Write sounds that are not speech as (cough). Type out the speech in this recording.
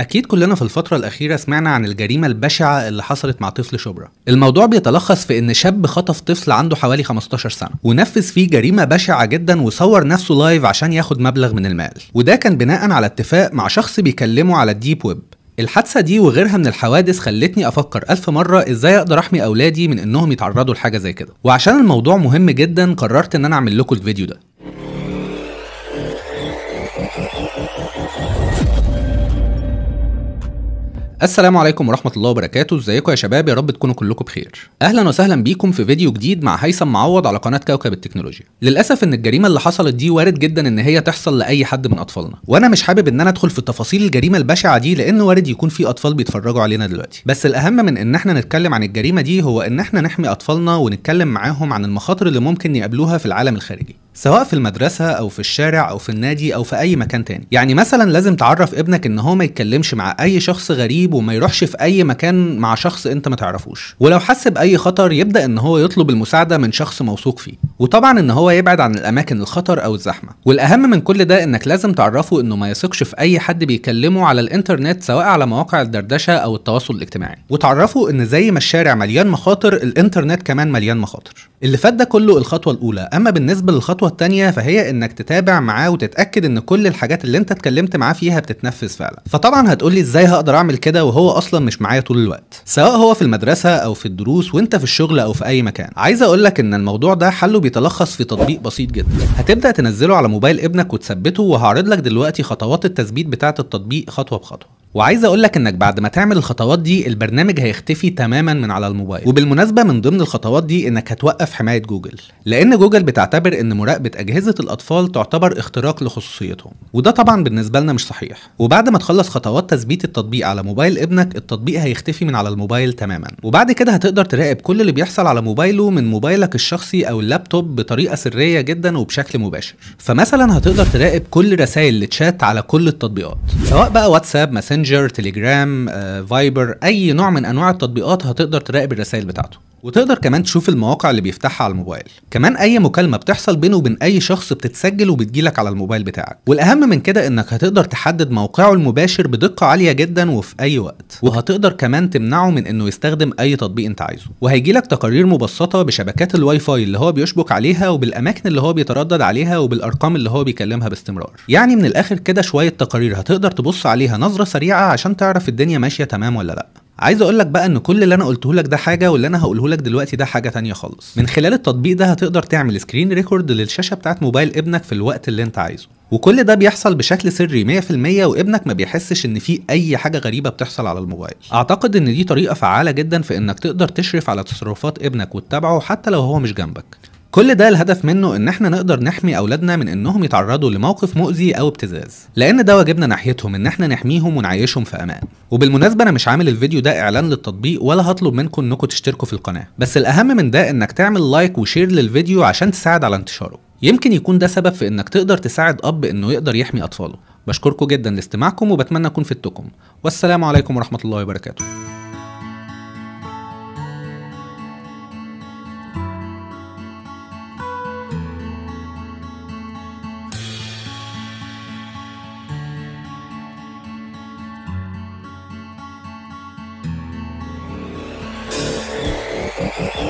أكيد كلنا في الفترة الأخيرة سمعنا عن الجريمة البشعة اللي حصلت مع طفل شبرا. الموضوع بيتلخص في إن شاب خطف طفل عنده حوالي 15 سنة ونفذ فيه جريمة بشعة جدا وصور نفسه لايف عشان ياخد مبلغ من المال. وده كان بناء على اتفاق مع شخص بيكلمه على الديب ويب. الحادثة دي وغيرها من الحوادث خلتني أفكر ألف مرة إزاي أقدر أحمي أولادي من إنهم يتعرضوا لحاجة زي كده. وعشان الموضوع مهم جدا قررت إن أنا أعمل لكم الفيديو ده. السلام عليكم ورحمه الله وبركاته ازيكم يا شباب يا رب تكونوا كلكم بخير اهلا وسهلا بيكم في فيديو جديد مع هيثم معوض على قناه كوكب التكنولوجيا للاسف ان الجريمه اللي حصلت دي وارد جدا ان هي تحصل لاي حد من اطفالنا وانا مش حابب ان انا ادخل في تفاصيل الجريمه البشعه دي لان وارد يكون في اطفال بيتفرجوا علينا دلوقتي بس الاهم من ان احنا نتكلم عن الجريمه دي هو ان احنا نحمي اطفالنا ونتكلم معاهم عن المخاطر اللي ممكن يقابلوها في العالم الخارجي سواء في المدرسة أو في الشارع أو في النادي أو في أي مكان تاني يعني مثلا لازم تعرف ابنك إن هو ما يتكلمش مع أي شخص غريب وما يروحش في أي مكان مع شخص أنت ما تعرفوش ولو حس بأي خطر يبدأ إن هو يطلب المساعدة من شخص موثوق فيه وطبعا إن هو يبعد عن الأماكن الخطر أو الزحمة والأهم من كل ده إنك لازم تعرفه إنه ما يثقش في أي حد بيكلمه على الإنترنت سواء على مواقع الدردشة أو التواصل الاجتماعي وتعرفه إن زي ما الشارع مليان مخاطر الإنترنت كمان مليان مخاطر اللي فات ده كله الخطوة الأولى أما بالنسبة للخطوة الخطوه التانية فهي انك تتابع معاه وتتاكد ان كل الحاجات اللي انت اتكلمت معاه فيها بتتنفذ فعلا فطبعا هتقول لي ازاي هقدر اعمل كده وهو اصلا مش معايا طول الوقت سواء هو في المدرسه او في الدروس وانت في الشغل او في اي مكان عايز اقول لك ان الموضوع ده حله بيتلخص في تطبيق بسيط جدا هتبدا تنزله على موبايل ابنك وتثبته وهعرض لك دلوقتي خطوات التثبيت بتاعه التطبيق خطوه بخطوه وعايز اقول لك انك بعد ما تعمل الخطوات دي البرنامج هيختفي تماما من على الموبايل وبالمناسبه من ضمن الخطوات دي انك هتوقف حمايه جوجل لان جوجل بتعتبر ان مراقبه اجهزه الاطفال تعتبر اختراق لخصوصيتهم وده طبعا بالنسبه لنا مش صحيح وبعد ما تخلص خطوات تثبيت التطبيق على موبايل ابنك التطبيق هيختفي من على الموبايل تماما وبعد كده هتقدر تراقب كل اللي بيحصل على موبايله من موبايلك الشخصي او اللابتوب بطريقه سريه جدا وبشكل مباشر فمثلا هتقدر تراقب كل رسائل الشات على كل التطبيقات سواء بقى واتساب مثلاً ماسنجر تليجرام آه، فايبر اي نوع من انواع التطبيقات هتقدر تراقب الرسائل بتاعته وتقدر كمان تشوف المواقع اللي بيفتحها على الموبايل كمان اي مكالمه بتحصل بينه وبين اي شخص بتتسجل وبتجيلك على الموبايل بتاعك والاهم من كده انك هتقدر تحدد موقعه المباشر بدقه عاليه جدا وفي اي وقت وهتقدر كمان تمنعه من انه يستخدم اي تطبيق انت عايزه وهيجيلك تقارير مبسطه بشبكات الواي فاي اللي هو بيشبك عليها وبالاماكن اللي هو بيتردد عليها وبالارقام اللي هو بيكلمها باستمرار يعني من الاخر كده شويه تقارير هتقدر تبص عليها نظره سريعه عشان تعرف الدنيا ماشيه تمام ولا لا عايز اقول لك بقى ان كل اللي انا قلته لك ده حاجه واللي انا هقوله لك دلوقتي ده حاجه تانية خالص من خلال التطبيق ده هتقدر تعمل سكرين ريكورد للشاشه بتاعت موبايل ابنك في الوقت اللي انت عايزه وكل ده بيحصل بشكل سري 100% وابنك ما بيحسش ان في اي حاجه غريبه بتحصل على الموبايل اعتقد ان دي طريقه فعاله جدا في انك تقدر تشرف على تصرفات ابنك وتتابعه حتى لو هو مش جنبك كل ده الهدف منه ان احنا نقدر نحمي اولادنا من انهم يتعرضوا لموقف مؤذي او ابتزاز لان ده واجبنا ناحيتهم ان احنا نحميهم ونعيشهم في امان وبالمناسبه انا مش عامل الفيديو ده اعلان للتطبيق ولا هطلب منكم انكم تشتركوا في القناه بس الاهم من ده انك تعمل لايك وشير للفيديو عشان تساعد على انتشاره يمكن يكون ده سبب في انك تقدر تساعد اب انه يقدر يحمي اطفاله بشكركم جدا لاستماعكم وبتمنى اكون فدتكم والسلام عليكم ورحمه الله وبركاته Hehehe (laughs)